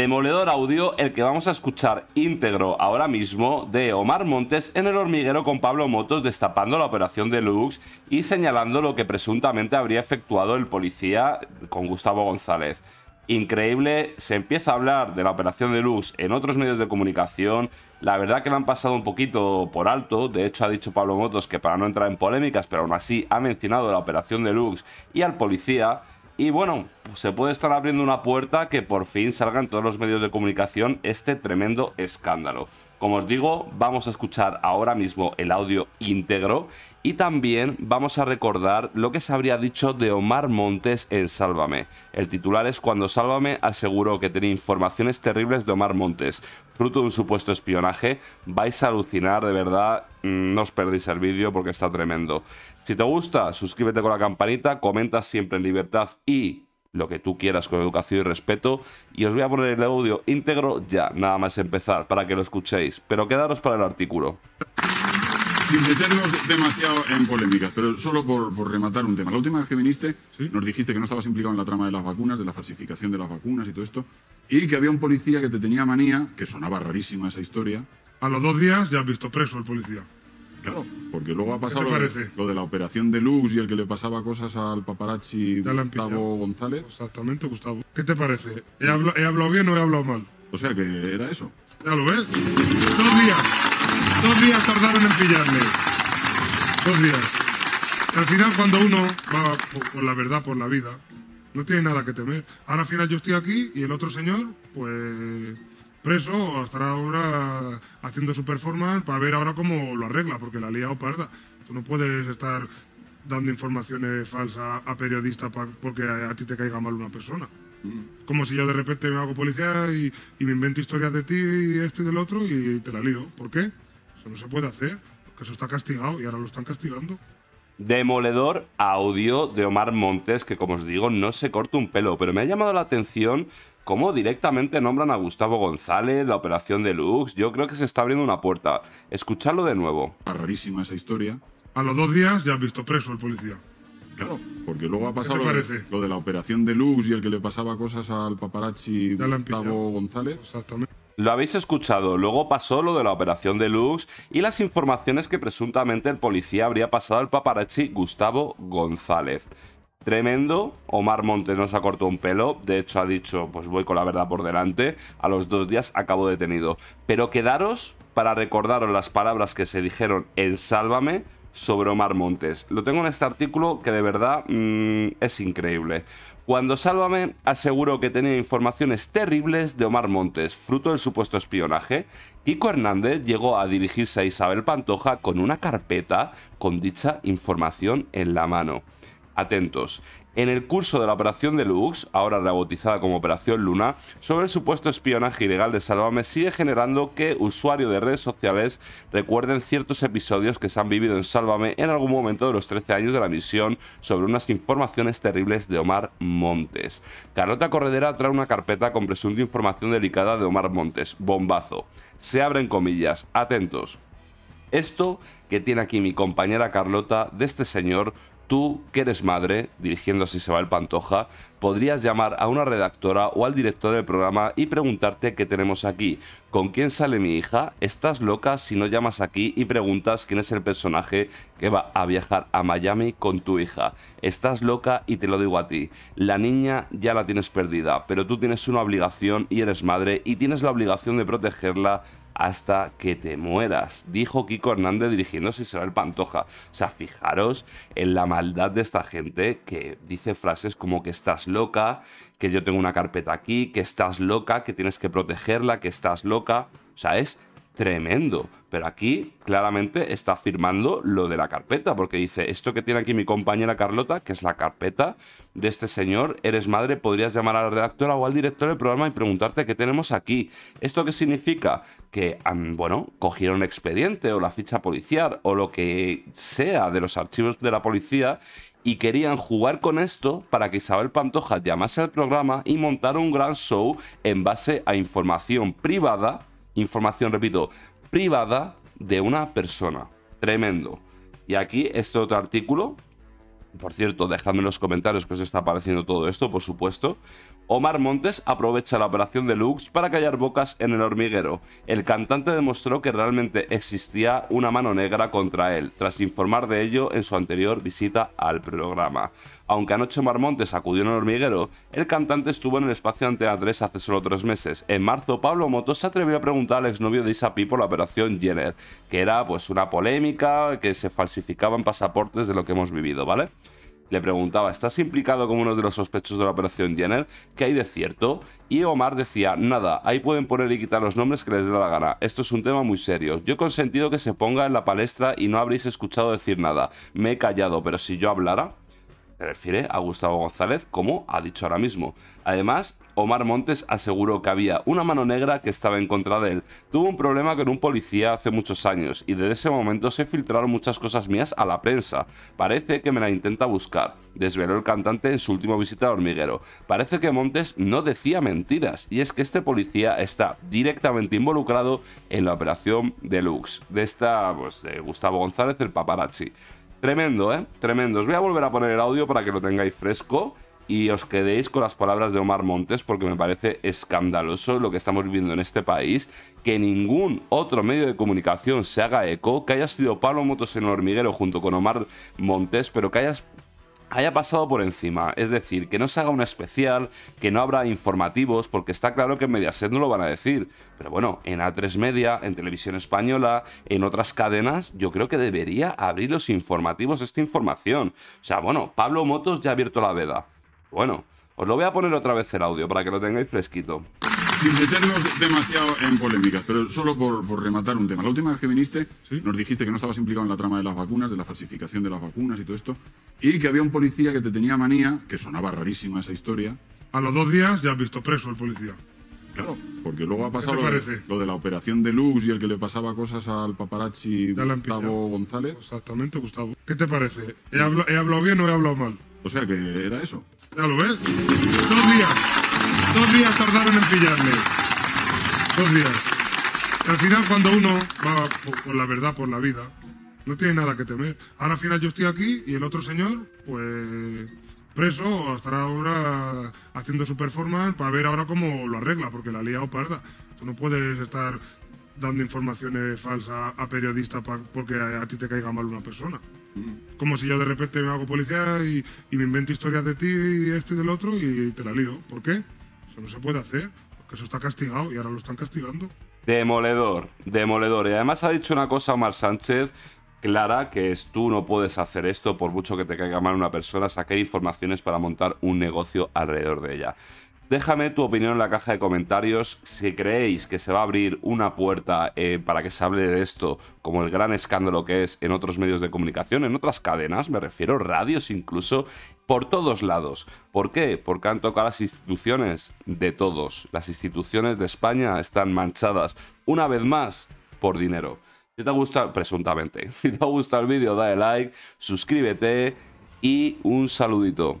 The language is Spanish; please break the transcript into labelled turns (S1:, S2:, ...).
S1: Demoledor Audio, el que vamos a escuchar íntegro ahora mismo de Omar Montes en el hormiguero con Pablo Motos destapando la operación de Lux y señalando lo que presuntamente habría efectuado el policía con Gustavo González. Increíble, se empieza a hablar de la operación de Lux en otros medios de comunicación, la verdad que la han pasado un poquito por alto, de hecho ha dicho Pablo Motos que para no entrar en polémicas, pero aún así ha mencionado la operación de Lux y al policía, y bueno, se puede estar abriendo una puerta que por fin salgan todos los medios de comunicación este tremendo escándalo. Como os digo, vamos a escuchar ahora mismo el audio íntegro y también vamos a recordar lo que se habría dicho de Omar Montes en Sálvame. El titular es cuando Sálvame aseguró que tenía informaciones terribles de Omar Montes, fruto de un supuesto espionaje. Vais a alucinar, de verdad, mm, no os perdéis el vídeo porque está tremendo. Si te gusta, suscríbete con la campanita, comenta siempre en libertad y lo que tú quieras con educación y respeto. Y os voy a poner el audio íntegro ya, nada más empezar, para que lo escuchéis. Pero quedaros para el artículo.
S2: Sin meternos demasiado en polémicas, pero solo por, por rematar un tema. La última vez que viniste nos dijiste que no estabas implicado en la trama de las vacunas, de la falsificación de las vacunas y todo esto, y que había un policía que te tenía manía, que sonaba rarísima esa historia.
S3: A los dos días ya has visto preso al policía.
S2: Claro, porque luego ha pasado lo de, la operación de luz y el que le pasaba cosas al
S3: paparazzi Gustavo González. Exactamente, Gustavo. ¿Qué te parece? ¿He hablado, bien o he hablado mal? O sea que era eso. Ya lo ves. Dos días. Dos días tardaron en pillarme. Dos días. Al final, cuando uno va por la verdad, por la vida, no tiene nada que temer. Ahora al final yo estoy aquí y el otro señor, pues preso estará ahora haciendo su performance para ver ahora cómo lo arregla, porque la ha liado parda. Tú no puedes estar dando informaciones falsas a periodistas porque a, ti te caiga mal una persona. Mm. Como si yo de repente me hago policía y, me invento historias de ti y esto y del otro y te la lío. ¿Por qué? Eso no se puede hacer, porque eso está castigado y ahora lo están castigando.
S1: Demoledor audio de Omar Montes, que como os digo, no se corta un pelo, pero me ha llamado la atención cómo directamente nombran a Gustavo González, la operación deluxe, yo creo que se está abriendo una puerta. Escuchadlo de nuevo. Rarísima esa historia.
S3: A los dos días ya han visto preso al policía.
S1: Claro, porque
S2: luego ha pasado lo de, la operación de Lux y el que le pasaba cosas al paparazzi Gustavo
S1: González. Lo habéis escuchado, luego pasó lo de la operación de Lux y las informaciones que presuntamente el policía habría pasado al paparazzi Gustavo González. Tremendo, Omar Montes nos ha cortado un pelo, de hecho ha dicho, pues voy con la verdad por delante, a los dos días acabo detenido. Pero quedaros para recordaros las palabras que se dijeron en Sálvame sobre Omar Montes. Lo tengo en este artículo que de verdad mm, es increíble. Cuando Sálvame aseguró que tenía informaciones terribles de Omar Montes, fruto del supuesto espionaje, Kiko Hernández llegó a dirigirse a Isabel Pantoja con una carpeta con dicha información en la mano. Atentos. En el curso de la Operación Deluxe, ahora rebautizada como Operación Luna, sobre el supuesto espionaje ilegal de Sálvame... sigue generando que usuarios de redes sociales recuerden ciertos episodios que se han vivido en Sálvame en algún momento de los 13 años de la misión sobre unas informaciones terribles de Omar Montes. Carlota Corredera trae una carpeta con presunta información delicada de Omar Montes. Bombazo. Se abren comillas. Atentos. Esto que tiene aquí mi compañera Carlota de este señor Tú, que eres madre, dirigiéndose el Pantoja, podrías llamar a una redactora o al director del programa y preguntarte qué tenemos aquí. ¿Con quién sale mi hija? ¿Estás loca si no llamas aquí y preguntas quién es el personaje que va a viajar a Miami con tu hija? Estás loca y te lo digo a ti. La niña ya la tienes perdida, pero tú tienes una obligación y eres madre y tienes la obligación de protegerla hasta que te mueras, dijo Kiko Hernández dirigiéndose a Isabel Pantoja. O sea, fijaros en la maldad de esta gente que dice frases como que estás loca, que yo tengo una carpeta aquí, que estás loca, que tienes que protegerla, que estás loca. O sea, es tremendo. Pero aquí claramente está firmando lo de la carpeta, porque dice, esto que tiene aquí mi compañera Carlota, que es la carpeta de este señor, eres madre, podrías llamar a la redactora o al director del programa y preguntarte qué tenemos aquí. ¿Esto qué significa? Que, mm, bueno, cogieron expediente o la ficha policial o lo que sea de los archivos de la policía y querían jugar con esto para que Isabel Pantoja llamase al programa y montara un gran show en base a información privada información, repito, privada de una persona. Tremendo. Y aquí este otro artículo. Por cierto, dejadme en los comentarios que os está pareciendo todo esto, por supuesto. Omar Montes aprovecha la operación de Lux para callar bocas en el hormiguero. El cantante demostró que realmente existía una mano negra contra él, tras informar de ello en su anterior visita al programa. Aunque anoche Omar Montes acudió en el hormiguero, el cantante estuvo en el espacio ante Andrés hace solo tres meses. En marzo, Pablo Motos se atrevió a preguntar al exnovio de Isapi por la operación Jenner, que era pues una polémica, que se falsificaban pasaportes de lo que hemos vivido, ¿vale? Le preguntaba, ¿estás implicado como uno de los sospechosos de la operación Jenner? ¿Qué hay de cierto? Y Omar decía, nada, ahí pueden poner y quitar los nombres que les dé la gana. Esto es un tema muy serio. Yo he consentido que se ponga en la palestra y no habréis escuchado decir nada. Me he callado, pero si yo hablara... Se refiere a Gustavo González, como ha dicho ahora mismo. Además, Omar Montes aseguró que había una mano negra que estaba en contra de él. Tuvo un problema con un policía hace muchos años y desde ese momento se filtraron muchas cosas mías a la prensa. Parece que me la intenta buscar, desveló el cantante en su última visita a Hormiguero. Parece que Montes no decía mentiras y es que este policía está directamente involucrado en la operación Deluxe de esta, pues, de Gustavo González, el paparazzi. Tremendo, ¿eh? Tremendo. Os voy a volver a poner el audio para que lo tengáis fresco y os quedéis con las palabras de Omar Montes porque me parece escandaloso lo que estamos viviendo en este país, que ningún otro medio de comunicación se haga eco, que haya sido Pablo Motos en el hormiguero junto con Omar Montes, pero que hayas haya pasado por encima. Es decir, que no se haga un especial, que no habrá informativos, porque está claro que en Mediaset no lo van a decir. Pero bueno, en A3 Media, en Televisión Española, en otras cadenas, yo creo que debería abrir los informativos esta información. O sea, bueno, Pablo Motos ya ha abierto la veda. Bueno, os lo voy a poner otra vez el audio para que lo tengáis fresquito. Sin
S2: meternos demasiado en polémicas, pero solo por, rematar un tema. La última vez que viniste nos dijiste que no estabas implicado en la trama de las vacunas, de la falsificación de las vacunas y todo esto, y que había un policía que te tenía manía, que sonaba rarísima esa historia.
S3: A los dos días ya has visto preso el policía. Claro,
S2: porque luego ha pasado lo de, la operación de luz y el que le pasaba cosas al paparazzi Gustavo
S3: González. Exactamente, Gustavo. ¿Qué te parece? ¿He hablado, bien o he hablado mal? O sea que era eso. Ya lo ves. Dos días. Dos días tardaron en pillarme. Dos días. Al final, cuando uno va por, por la verdad, por la vida, no tiene nada que temer. Ahora al final yo estoy aquí y el otro señor, pues preso, estará ahora haciendo su performance para ver ahora cómo lo arregla, porque la ha liado parda. Tú no puedes estar dando informaciones falsas a periodistas porque a, ti te caiga mal una persona. Mm. Como si yo de repente me hago policía y, me invento historias de ti y esto y del otro y te la lío. ¿Por qué? Eso no se puede hacer, porque eso está castigado y ahora lo están castigando.
S1: Demoledor, demoledor. Y además ha dicho una cosa Omar Sánchez clara que es tú no puedes hacer esto por mucho que te caiga mal una persona, saqué informaciones para montar un negocio alrededor de ella. Déjame tu opinión en la caja de comentarios. Si creéis que se va a abrir una puerta eh, para que se hable de esto, como el gran escándalo que es en otros medios de comunicación, en otras cadenas, me refiero, radios incluso, por todos lados. ¿Por qué? Porque han tocado las instituciones de todos. Las instituciones de España están manchadas, una vez más, por dinero. Si te gustado presuntamente, si te ha gustado el vídeo, dale like, suscríbete y un saludito.